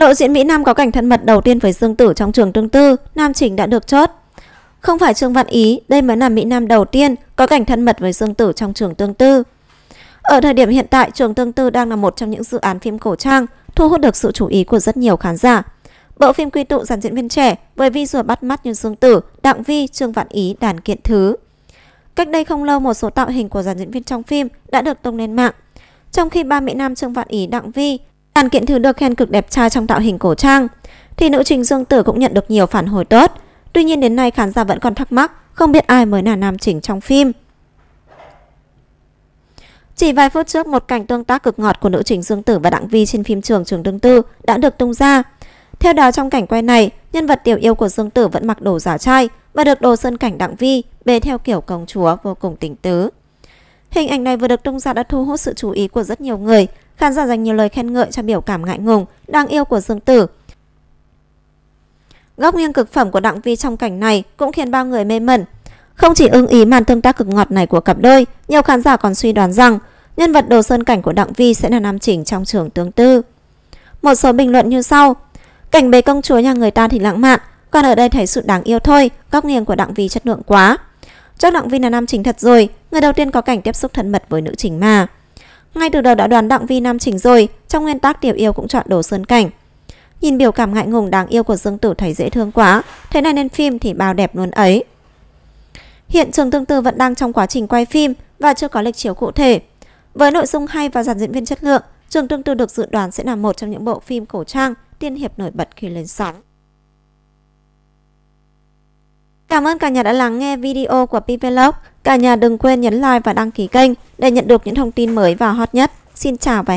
Lộ diện Mỹ Nam có cảnh thân mật đầu tiên với Dương Tử trong trường tương tư, Nam Trình đã được chốt. Không phải Trương Văn Ý, đây mới là Mỹ Nam đầu tiên có cảnh thân mật với Dương Tử trong trường tương tư. Ở thời điểm hiện tại, trường tương tư đang là một trong những dự án phim cổ trang, thu hút được sự chú ý của rất nhiều khán giả. Bộ phim quy tụ dàn diễn viên trẻ với vi rùa bắt mắt như Dương Tử, Đặng Vi, Trương Vạn Ý, Đàn Kiện Thứ. Cách đây không lâu một số tạo hình của dàn diễn viên trong phim đã được tung lên mạng. Trong khi ba mỹ nam Trương Vạn Ý Đặng Vi Tàn kiện thư được khen cực đẹp trai trong tạo hình cổ trang. Thì nữ trình Dương Tử cũng nhận được nhiều phản hồi tốt. Tuy nhiên đến nay khán giả vẫn còn thắc mắc không biết ai mới là nam chính trong phim. Chỉ vài phút trước một cảnh tương tác cực ngọt của nữ chính Dương Tử và Đặng Vi trên phim trường Trường Tương Tư đã được tung ra. Theo đó trong cảnh quay này, nhân vật tiểu yêu của Dương Tử vẫn mặc đồ giả trai và được đồ sơn cảnh Đặng Vi bê theo kiểu công chúa vô cùng tình tứ. Hình ảnh này vừa được tung ra đã thu hút sự chú ý của rất nhiều người Khán giả dành nhiều lời khen ngợi cho biểu cảm ngại ngùng, đáng yêu của Dương Tử. Góc nghiêng cực phẩm của Đặng Vi trong cảnh này cũng khiến bao người mê mẩn. Không chỉ ưng ý màn tương tác cực ngọt này của cặp đôi, nhiều khán giả còn suy đoán rằng nhân vật đồ sơn cảnh của Đặng Vi sẽ là nam Chính trong trường tương tư. Một số bình luận như sau. Cảnh bế công chúa nhà người ta thì lãng mạn, còn ở đây thấy sự đáng yêu thôi, góc nghiêng của Đặng Vi chất lượng quá. Chắc Đặng Vi là nam chính thật rồi, người đầu tiên có cảnh tiếp xúc thân mật với nữ chính mà. Ngay từ đầu đã đoán Đặng Vi Nam chỉnh rồi, trong nguyên tắc Tiểu Yêu cũng chọn đồ sơn cảnh. Nhìn biểu cảm ngại ngùng đáng yêu của Dương Tử thấy dễ thương quá, thế này nên phim thì bao đẹp luôn ấy. Hiện trường tương tư vẫn đang trong quá trình quay phim và chưa có lịch chiếu cụ thể. Với nội dung hay và dàn diễn viên chất lượng, Trường Tương Tư được dự đoán sẽ là một trong những bộ phim cổ trang tiên hiệp nổi bật khi lên sóng. Cảm ơn cả nhà đã lắng nghe video của Pvlog. Cả nhà đừng quên nhấn like và đăng ký kênh để nhận được những thông tin mới và hot nhất. Xin chào và